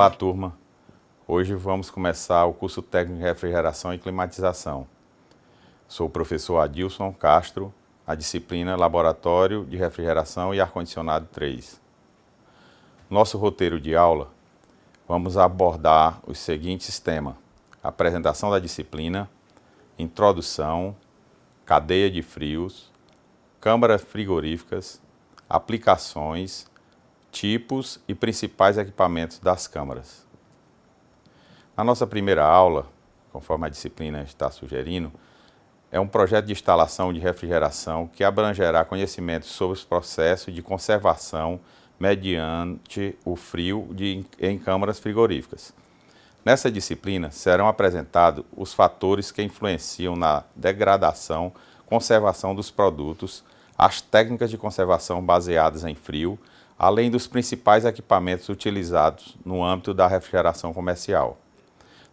Olá, turma. Hoje vamos começar o curso técnico de refrigeração e climatização. Sou o professor Adilson Castro, a disciplina Laboratório de Refrigeração e Ar-Condicionado 3. Nosso roteiro de aula, vamos abordar os seguintes temas. Apresentação da disciplina, introdução, cadeia de frios, câmaras frigoríficas, aplicações tipos e principais equipamentos das câmaras. Na nossa primeira aula, conforme a disciplina está sugerindo, é um projeto de instalação de refrigeração que abrangerá conhecimentos sobre os processos de conservação mediante o frio de, em câmaras frigoríficas. Nessa disciplina serão apresentados os fatores que influenciam na degradação, conservação dos produtos, as técnicas de conservação baseadas em frio, além dos principais equipamentos utilizados no âmbito da refrigeração comercial.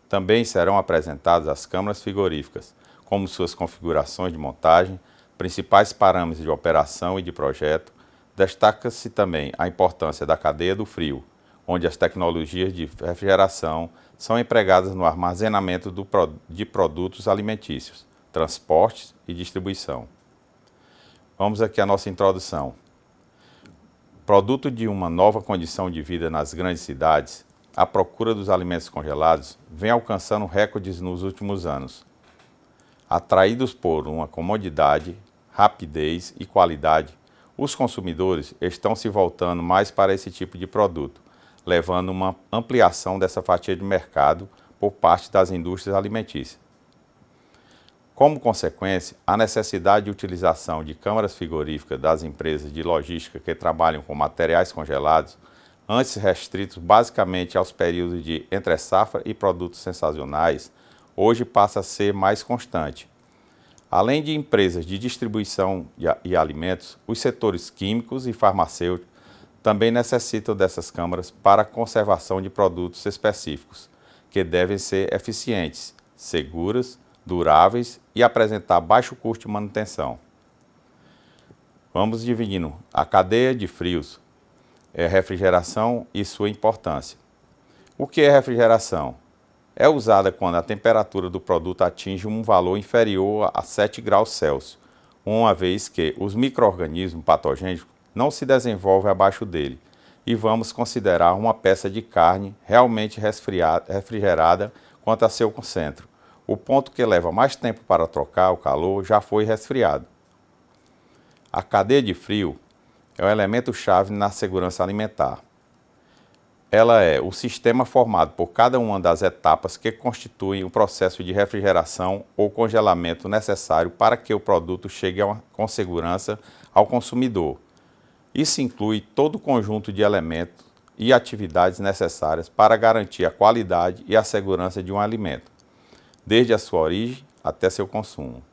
Também serão apresentadas as câmaras frigoríficas, como suas configurações de montagem, principais parâmetros de operação e de projeto. Destaca-se também a importância da cadeia do frio, onde as tecnologias de refrigeração são empregadas no armazenamento de produtos alimentícios, transportes e distribuição. Vamos aqui à nossa introdução. Produto de uma nova condição de vida nas grandes cidades, a procura dos alimentos congelados vem alcançando recordes nos últimos anos. Atraídos por uma comodidade, rapidez e qualidade, os consumidores estão se voltando mais para esse tipo de produto, levando uma ampliação dessa fatia de mercado por parte das indústrias alimentícias. Como consequência, a necessidade de utilização de câmaras frigoríficas das empresas de logística que trabalham com materiais congelados, antes restritos basicamente aos períodos de entre-safra e produtos sensacionais, hoje passa a ser mais constante. Além de empresas de distribuição e alimentos, os setores químicos e farmacêuticos também necessitam dessas câmaras para a conservação de produtos específicos, que devem ser eficientes, seguras duráveis e apresentar baixo custo de manutenção. Vamos dividindo a cadeia de frios, é refrigeração e sua importância. O que é refrigeração? É usada quando a temperatura do produto atinge um valor inferior a 7 graus Celsius, uma vez que os micro-organismos patogênicos não se desenvolvem abaixo dele, e vamos considerar uma peça de carne realmente refrigerada quanto a seu concentro, o ponto que leva mais tempo para trocar o calor já foi resfriado. A cadeia de frio é o um elemento chave na segurança alimentar. Ela é o sistema formado por cada uma das etapas que constituem o processo de refrigeração ou congelamento necessário para que o produto chegue com segurança ao consumidor. Isso inclui todo o conjunto de elementos e atividades necessárias para garantir a qualidade e a segurança de um alimento desde a sua origem até seu consumo.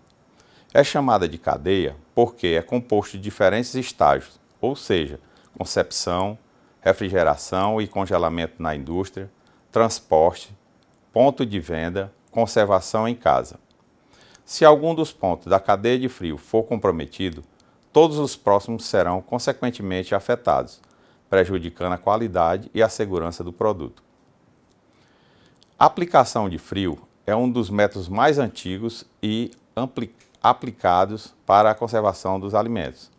É chamada de cadeia porque é composto de diferentes estágios, ou seja, concepção, refrigeração e congelamento na indústria, transporte, ponto de venda, conservação em casa. Se algum dos pontos da cadeia de frio for comprometido, todos os próximos serão consequentemente afetados, prejudicando a qualidade e a segurança do produto. A aplicação de frio é um dos métodos mais antigos e aplicados para a conservação dos alimentos.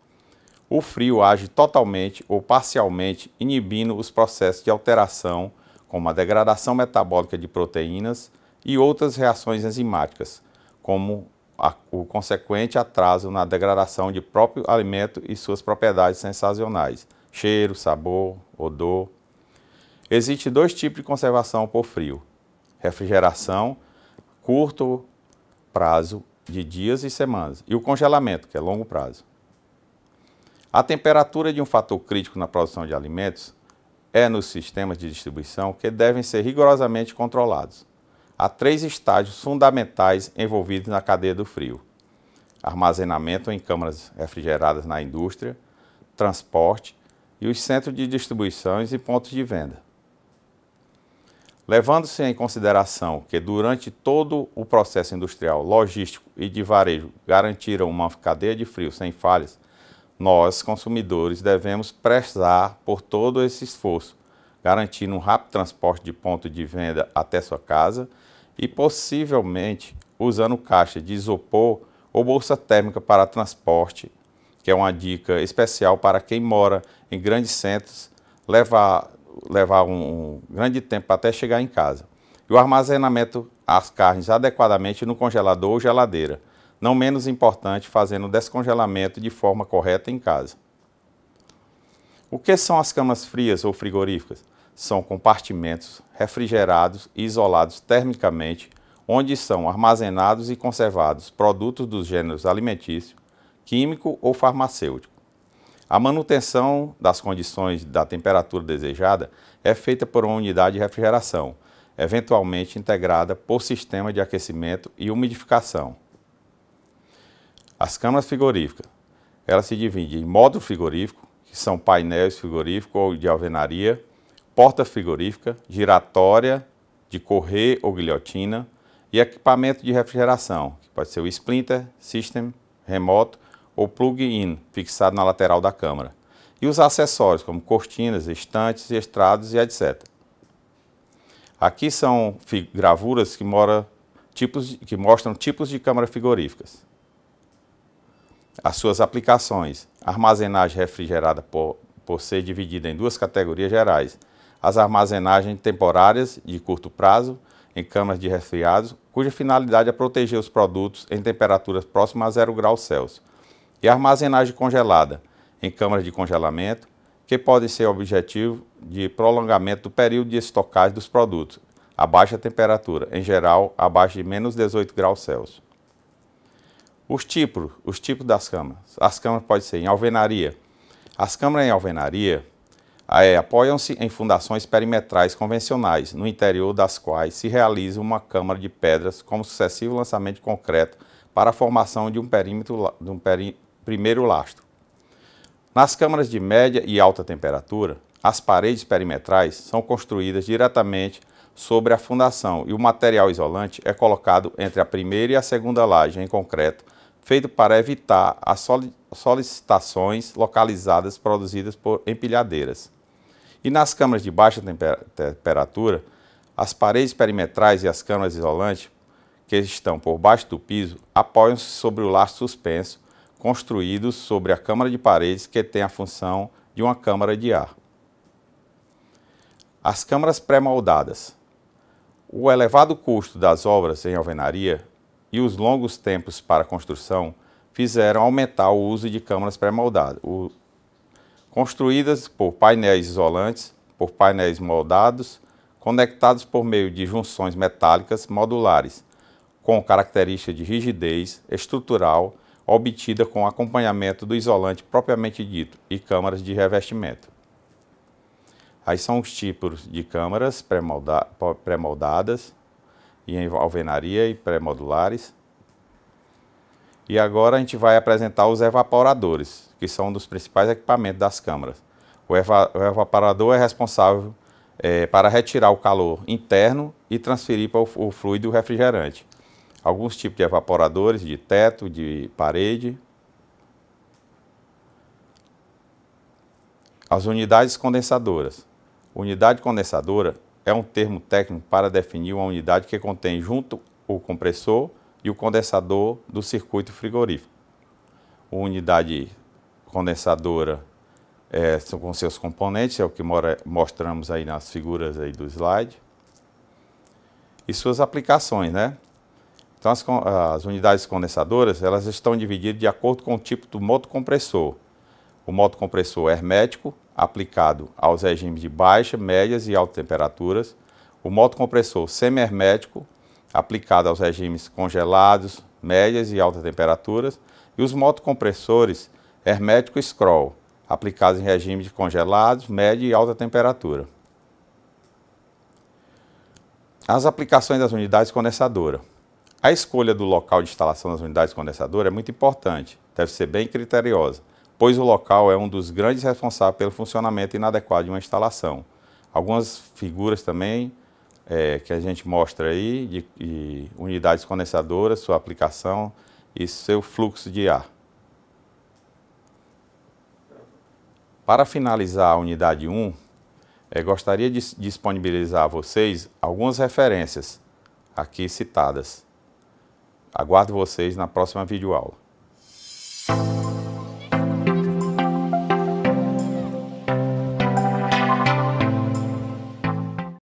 O frio age totalmente ou parcialmente inibindo os processos de alteração, como a degradação metabólica de proteínas e outras reações enzimáticas, como a, o consequente atraso na degradação de próprio alimento e suas propriedades sensacionais, cheiro, sabor, odor. Existem dois tipos de conservação por frio: refrigeração curto prazo de dias e semanas, e o congelamento, que é longo prazo. A temperatura de um fator crítico na produção de alimentos é nos sistemas de distribuição que devem ser rigorosamente controlados. Há três estágios fundamentais envolvidos na cadeia do frio: armazenamento em câmaras refrigeradas na indústria, transporte e os centros de distribuições e pontos de venda. Levando-se em consideração que, durante todo o processo industrial, logístico e de varejo garantiram uma cadeia de frio sem falhas, nós, consumidores, devemos prestar por todo esse esforço, garantindo um rápido transporte de ponto de venda até sua casa e, possivelmente, usando caixa de isopor ou bolsa térmica para transporte, que é uma dica especial para quem mora em grandes centros, levar levar um, um grande tempo até chegar em casa. E o armazenamento as carnes adequadamente no congelador ou geladeira, não menos importante, fazendo o descongelamento de forma correta em casa. O que são as camas frias ou frigoríficas? São compartimentos refrigerados e isolados termicamente, onde são armazenados e conservados produtos dos gêneros alimentício, químico ou farmacêutico. A manutenção das condições da temperatura desejada é feita por uma unidade de refrigeração, eventualmente integrada por sistema de aquecimento e umidificação. As câmaras frigoríficas. Elas se dividem em módulo frigorífico, que são painéis frigoríficos ou de alvenaria, porta frigorífica, giratória de correr ou guilhotina e equipamento de refrigeração, que pode ser o splinter, system, remoto ou plug-in fixado na lateral da câmara, e os acessórios como cortinas, estantes, estrados e etc. Aqui são gravuras que, mora, tipos, de, que mostram tipos de câmara frigoríficas, as suas aplicações, armazenagem refrigerada por, por ser dividida em duas categorias gerais, as armazenagens temporárias de curto prazo em câmaras de resfriados, cuja finalidade é proteger os produtos em temperaturas próximas a 0 graus Celsius, e armazenagem congelada em câmaras de congelamento, que podem ser objetivo de prolongamento do período de estocagem dos produtos a baixa temperatura, em geral abaixo de menos 18 graus Celsius. Os tipos, os tipos das câmaras. As câmaras podem ser em alvenaria. As câmaras em alvenaria é, apoiam-se em fundações perimetrais convencionais, no interior das quais se realiza uma câmara de pedras como sucessivo lançamento de concreto para a formação de um perímetro, de um peri, primeiro lastro. Nas câmaras de média e alta temperatura, as paredes perimetrais são construídas diretamente sobre a fundação e o material isolante é colocado entre a primeira e a segunda laje em concreto, feito para evitar as solicitações localizadas produzidas por empilhadeiras. E nas câmaras de baixa temperatura, as paredes perimetrais e as câmaras isolantes que estão por baixo do piso apoiam-se sobre o lastro suspenso construídos sobre a câmara de paredes que tem a função de uma câmara de ar. As câmaras pré-moldadas. O elevado custo das obras em alvenaria e os longos tempos para construção fizeram aumentar o uso de câmaras pré-moldadas, construídas por painéis isolantes, por painéis moldados, conectados por meio de junções metálicas modulares, com característica de rigidez estrutural obtida com acompanhamento do isolante propriamente dito e câmaras de revestimento. Aí são os tipos de câmaras pré-moldadas e em alvenaria e pré-modulares. E agora a gente vai apresentar os evaporadores, que são um dos principais equipamentos das câmaras. O, eva o evaporador é responsável é, para retirar o calor interno e transferir para o, o fluido refrigerante alguns tipos de evaporadores de teto, de parede. As unidades condensadoras. Unidade condensadora é um termo técnico para definir uma unidade que contém junto o compressor e o condensador do circuito frigorífico. Uma unidade condensadora é, com seus componentes, é o que mora, mostramos aí nas figuras aí do slide. E suas aplicações, né? Então, as, as, unidades condensadoras elas estão divididas de acordo com o tipo do moto compressor. O moto compressor é hermético, aplicado aos regimes de baixa, médias e altas temperaturas. O moto compressor semi-hermético, aplicado aos regimes congelados, médias e altas temperaturas. E os motocompressores hermético scroll, aplicados em regime de congelados, média e alta temperatura. As aplicações das unidades condensadoras. A escolha do local de instalação das unidades condensadoras é muito importante, deve ser bem criteriosa, pois o local é um dos grandes responsáveis pelo funcionamento inadequado de uma instalação. Algumas figuras também é, que a gente mostra aí, de, de unidades condensadoras, sua aplicação e seu fluxo de ar. Para finalizar a unidade 1, é, gostaria de disponibilizar a vocês algumas referências aqui citadas. Aguardo vocês na próxima videoaula.